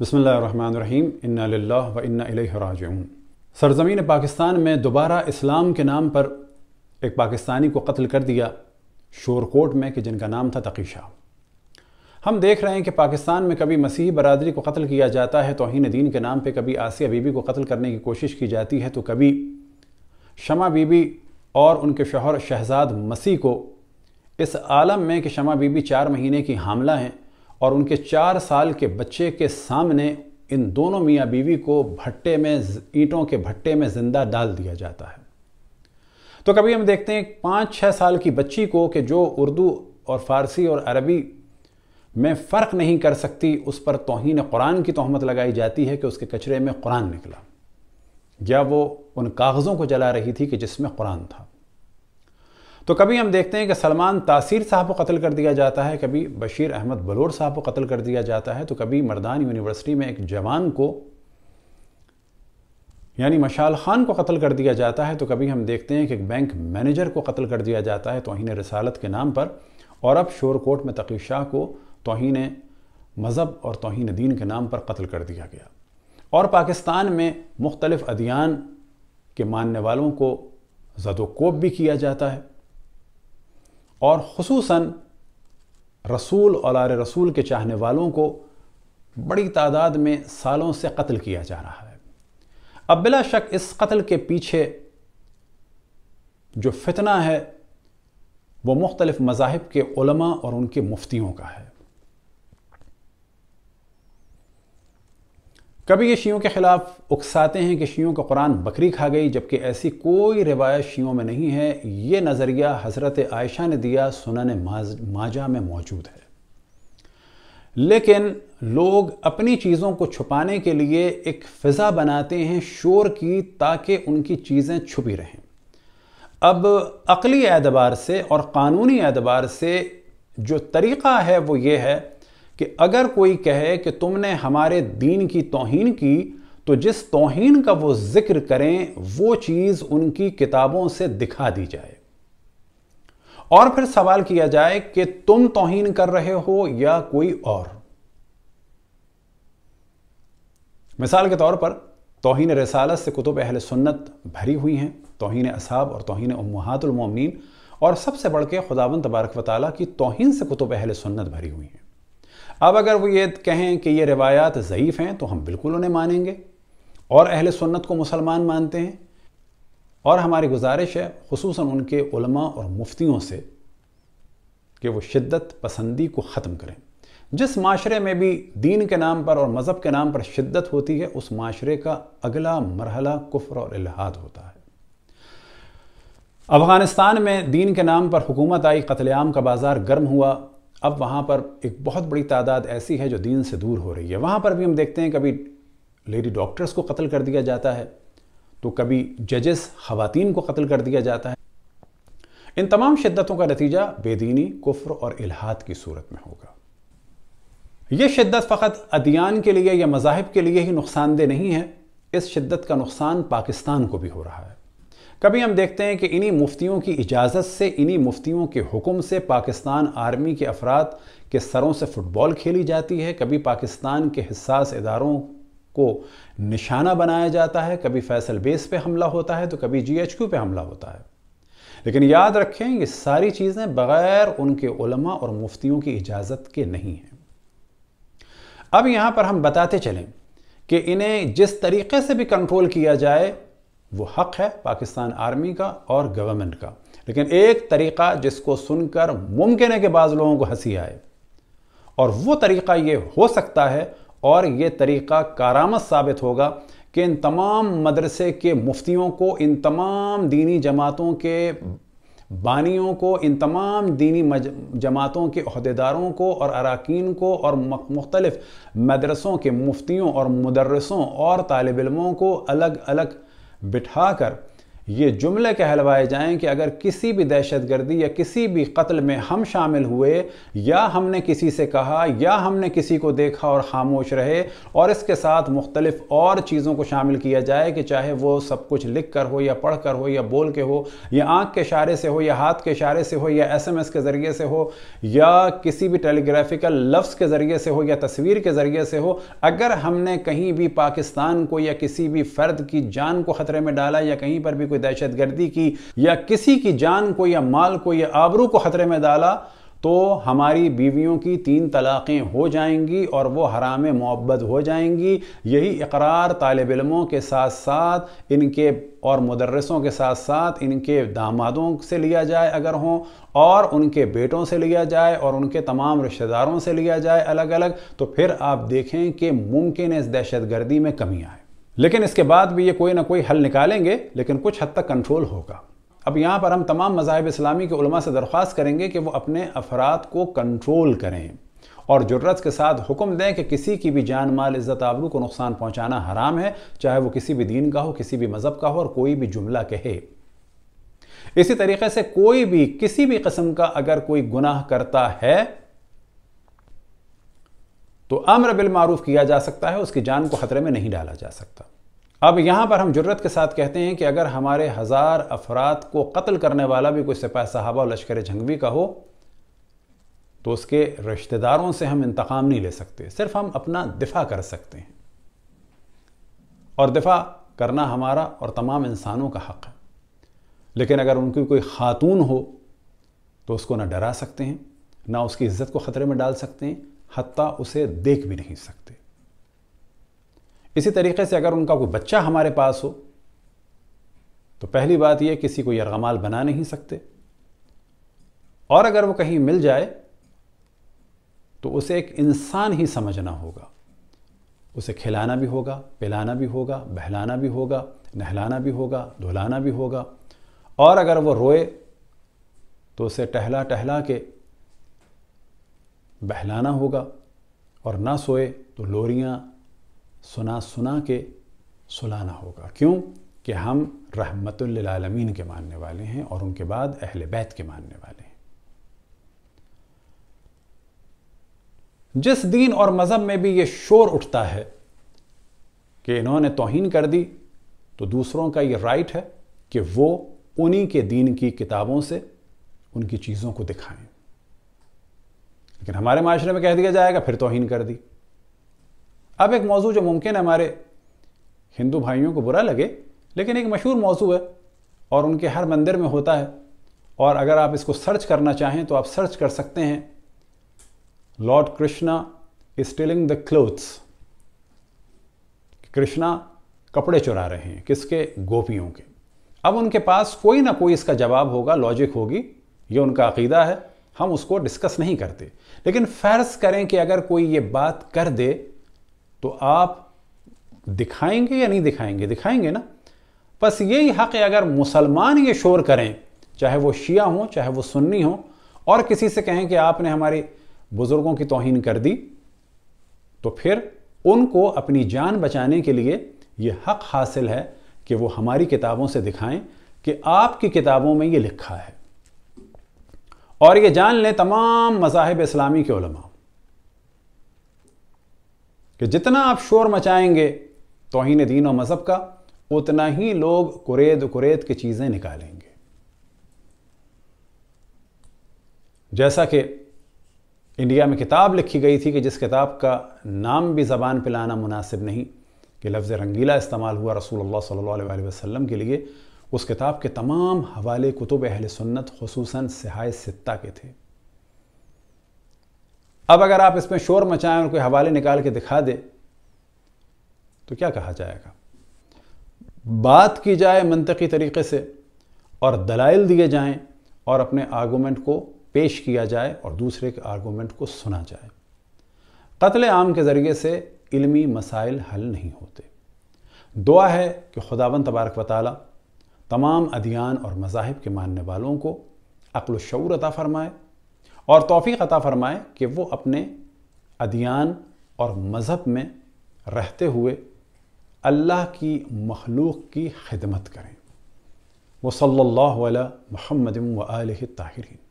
बसमीम इन्ना व इन्ना राजून सरजमीन पाकिस्तान में दोबारा इस्लाम के नाम पर एक पाकिस्तानी को कत्ल कर दिया शोरकोट में कि जिनका नाम था तकीशा हम देख रहे हैं कि पाकिस्तान में कभी मसीह बरदरी को कत्ल किया जाता है तोहन दीन के नाम पर कभी आसिया बीबी को कत्ल करने की कोशिश की जाती है तो कभी शमा बीबी और उनके शोहर शहजाद मसीह को इस आलम में कि शमा बीबी चार महीने की हामला हैं और उनके चार साल के बच्चे के सामने इन दोनों मियाँ बीवी को भट्टे में ईंटों के भट्टे में जिंदा डाल दिया जाता है तो कभी हम देखते हैं पाँच छः साल की बच्ची को कि जो उर्दू और फारसी और अरबी में फ़र्क नहीं कर सकती उस पर तोहन कुरान की तहमत लगाई जाती है कि उसके कचरे में कुरान निकला या वो उन कागज़ों को जला रही थी कि जिसमें कुरान था तो कभी हम देखते हैं कि सलमान तासीर साहब को कत्ल कर दिया जाता है कभी बशीर अहमद बलोर साहब को कत्ल कर दिया जाता है तो कभी मर्दान यूनिवर्सिटी में एक जवान को यानी मशाल खान को कत्ल कर दिया जाता है तो कभी हम देखते हैं कि एक बैंक मैनेजर को कत्ल कर दिया जाता है तोहन रसालत के नाम पर और अब शोरकोट में तकी शाह को तोहन मज़हब और तोहन दीन के नाम पर कत्ल कर दिया गया और पाकिस्तान में मुख्तलफ़ अदियान के मानने वालों को जदोकोप भी किया जाता है और खसूस रसूल और आर रसूल के चाहने वालों को बड़ी तादाद में सालों से कत्ल किया जा रहा है अब बिला शक इस कत्ल के पीछे जो फितना है वो मुख्तलिफ़ मज़ाहब के उलमा और उनके मुफ्तियों का है कभी ये शीयों के खिलाफ उकसाते हैं कि शियों का कुरान बकरी खा गई जबकि ऐसी कोई रिवायत शीयों में नहीं है ये नज़रिया हज़रत आयशा ने दिया सुनन माजा में मौजूद है लेकिन लोग अपनी चीज़ों को छुपाने के लिए एक फ़िज़ा बनाते हैं शोर की ताकि उनकी चीज़ें छुपी रहें अब अकली एतबार से और क़ानूनी एतबार से जो तरीक़ा है वो ये है कि अगर कोई कहे कि तुमने हमारे दीन की तोहन की तो जिस तोहन का वो जिक्र करें वो चीज़ उनकी किताबों से दिखा दी जाए और फिर सवाल किया जाए कि तुम तोहन कर रहे हो या कोई और मिसाल के तौर पर तोहन रसालत से कुतुब अहल सुन्नत भरी हुई हैं तोहन असाब और तोहन उमहातुलमोमिन और सबसे बढ़ के खुदाबंद तबारक वाली की तोहन से कुतुब अहल सुन्नत भरी हुई हैं अब अगर वो ये कहें कि ये रिवायात ज़यीफ़ हैं तो हम बिल्कुल उन्हें मानेंगे और अहल सुन्नत को मुसलमान मानते हैं और हमारी गुजारिश है खसूस उनके उलमा और मुफ्तियों से कि वो शिद्दत पसंदी को ख़त्म करें जिस माशरे में भी दीन के नाम पर और मज़हब के नाम पर शिद्दत होती है उस माशरे का अगला मरहला कुफ्र और इलाहाद होता है अफ़गानिस्तान में दीन के नाम पर हुकूमत आई कतलेआम का बाज़ार गर्म हुआ अब वहाँ पर एक बहुत बड़ी तादाद ऐसी है जो दीन से दूर हो रही है वहाँ पर भी हम देखते हैं कभी लेडी डॉक्टर्स को कत्ल कर दिया जाता है तो कभी जजेस खवातीन को कत्ल कर दिया जाता है इन तमाम शिद्दतों का नतीजा बेदीनी कुफ्र और इलाहात की सूरत में होगा ये शिद्दत फ़कत अदियान के लिए या मजाहब के लिए ही नुकसानदेह नहीं है इस शिद्दत का नुकसान पाकिस्तान को भी हो रहा है कभी हम देखते हैं कि इन्हीं मुफ्तियों की इजाज़त से इन्हीं मुफ्तियों के हुक्म से पाकिस्तान आर्मी के अफराद के सरों से फ़ुटबॉल खेली जाती है कभी पाकिस्तान के हिसास इदारों को निशाना बनाया जाता है कभी फैसल बेस पे हमला होता है तो कभी जीएचक्यू पे हमला होता है लेकिन याद रखें ये सारी चीज़ें बग़ैर उनके उलमा और मुफ्तियों की इजाज़त के नहीं हैं अब यहाँ पर हम बताते चलें कि इन्हें जिस तरीके से भी कंट्रोल किया जाए वो हक है पाकिस्तान आर्मी का और गवर्नमेंट का लेकिन एक तरीका जिसको सुनकर मुमकिन है कि बाज़ लोगों को हंसी आए और वो तरीका ये हो सकता है और ये तरीका कारामत साबित होगा कि इन तमाम मदरसे के मुफ्तियों को इन तमाम दीनी जमातों के बानियों को इन तमाम दीनी जमातों के अहदेदारों को और अरकान को और मुख्तलफ़ मदरसों के मुफ्तियों और मदरसों और तालब इलमों को अलग अलग बिठाकर ये जुमले कहलवाए जाएं कि अगर किसी भी दहशत गर्दी या किसी भी कत्ल में हम शामिल हुए या हमने किसी से कहा या हमने किसी को देखा और ख़ामोश रहे और इसके साथ मुख्तलिफ़ और चीज़ों को शामिल किया जाए कि चाहे वो सब कुछ लिख कर हो या पढ़ कर हो या बोल के हो या आँख के इशारे से हो या हाथ के इशारे से हो या एस एम एस के ज़रिए से हो या किसी भी टेलीग्राफिकल लफ्स के ज़रिए से हो या तस्वीर के ज़रिए से हो अगर हमने कहीं भी पाकिस्तान को या किसी भी फ़र्द की जान को ख़तरे में डाला या कहीं पर भी कोई कोई दहशत गर्दी की या किसी की जान को या माल को या आबरू को ख़तरे में डाला तो हमारी बीवियों की तीन तलाक़ें हो जाएंगी और वो हराम मोहब्बत हो जाएंगी यही इकरार तालब इलमों के साथ साथ इनके और मदरसों के साथ साथ इनके दामादों से लिया जाए अगर हों और उनके बेटों से लिया जाए और उनके तमाम रिश्तेदारों से लिया जाए अलग अलग तो फिर आप देखें कि मुमकिन इस दहशतगर्दी में कमी आए लेकिन इसके बाद भी ये कोई ना कोई हल निकालेंगे लेकिन कुछ हद तक कंट्रोल होगा अब यहाँ पर हम तमाम मज़ाहब इस्लामी के उलमा से दरख्वास्त करेंगे कि वो अपने अफराद को कंट्रोल करें और जरूरत के साथ हुक्म दें कि किसी की भी जान माल इज़्ज़त आबरू को नुकसान पहुँचाना हराम है चाहे वो किसी भी दीन का हो किसी भी मज़हब का हो और कोई भी जुमला कहे इसी तरीके से कोई भी किसी भी कस्म का अगर कोई गुनाह करता है तो अमर बिलमारूफ किया जा सकता है उसकी जान को ख़तरे में नहीं डाला जा सकता अब यहाँ पर हम जरूरत के साथ कहते हैं कि अगर हमारे हज़ार अफराद को कत्ल करने वाला भी कोई सिपाही साहबा और लश्कर जंगवी का हो तो उसके रिश्तेदारों से हम इंतकाम नहीं ले सकते सिर्फ हम अपना दिफा कर सकते हैं और दिफा करना हमारा और तमाम इंसानों का हक़ है लेकिन अगर उनकी कोई ख़ातून हो तो उसको ना डरा सकते हैं ना उसकी इज़्ज़त को ख़तरे में डाल सकते हैं हत्ता उसे देख भी नहीं सकते इसी तरीके से अगर उनका कोई बच्चा हमारे पास हो तो पहली बात यह किसी को यरगमाल बना नहीं सकते और अगर वो कहीं मिल जाए तो उसे एक इंसान ही समझना होगा उसे खिलाना भी होगा पिलाना भी होगा बहलाना भी होगा नहलाना भी होगा धुलाना भी होगा और अगर वो रोए तो उसे टहला टहला के बहलाना होगा और ना सोए तो लोरियाँ सुना सुना के सुलाना होगा क्यों कि हम रहमतुल्लामीन के मानने वाले हैं और उनके बाद अहल बैत के मानने वाले हैं जिस दीन और मज़हब में भी ये शोर उठता है कि इन्होंने तोहन कर दी तो दूसरों का ये राइट है कि वो उन्हीं के दीन की किताबों से उनकी चीज़ों को दिखाएं लेकिन हमारे माशरे में कह दिया जाएगा फिर तोहन कर दी अब एक मौजू जो मुमकिन है हमारे हिंदू भाइयों को बुरा लगे लेकिन एक मशहूर मौजू है और उनके हर मंदिर में होता है और अगर आप इसको सर्च करना चाहें तो आप सर्च कर सकते हैं lord Krishna stealing the clothes Krishna कपड़े चुरा रहे हैं किसके गोपियों के अब उनके पास कोई ना कोई इसका जवाब होगा लॉजिक होगी ये उनका अकीदा है हम उसको डिस्कस नहीं करते लेकिन फर्ज करें कि अगर कोई ये बात कर दे तो आप दिखाएंगे या नहीं दिखाएंगे दिखाएंगे ना बस यही हक है अगर मुसलमान ये शोर करें चाहे वो शिया हों चाहे वो सुन्नी हो और किसी से कहें कि आपने हमारे बुज़ुर्गों की तोहन कर दी तो फिर उनको अपनी जान बचाने के लिए ये हक हासिल है कि वो हमारी किताबों से दिखाएं कि आपकी किताबों में ये लिखा है और ये जान लें तमाम मजाहब इस्लामी के उलमा कि जितना आप शोर मचाएंगे तोहन दीन और मज़हब का उतना ही लोग कुरेद कुरेद की चीज़ें निकालेंगे जैसा कि इंडिया में किताब लिखी गई थी कि जिस किताब का नाम भी ज़बान पर लाना मुनासिब नहीं कि लफ्ज़ रंगीला इस्तेमाल हुआ रसूल अल्लाह सल्लल्लाहु अलैहि वसल्लम के लिए उस किताब के तमाम हवाले कुतुब अहल सुन्नत खसूस सिहाय सत्ता के थे अब अगर आप इसमें शोर मचाएं और कोई हवाले निकाल के दिखा दे तो क्या कहा जाएगा बात की जाए मनतकी तरीके से और दलाइल दिए जाएं और अपने आर्गूमेंट को पेश किया जाए और दूसरे के आर्गूमेंट को सुना जाए कत्ल आम के ज़रिए से इल्मी मसाइल हल नहीं होते दुआ है कि खुदावन तबारक वाली तमाम अदियान और मज़ाहब के मानने वालों को अक्ल शूर अता फ़रमाए और तोफ़ी अता फ़रमाए कि वो अपने अधियान और मज़हब में रहते हुए अल्लाह की मखलूक की खिदमत करें वो सल्ला महमद व आल ताहरीन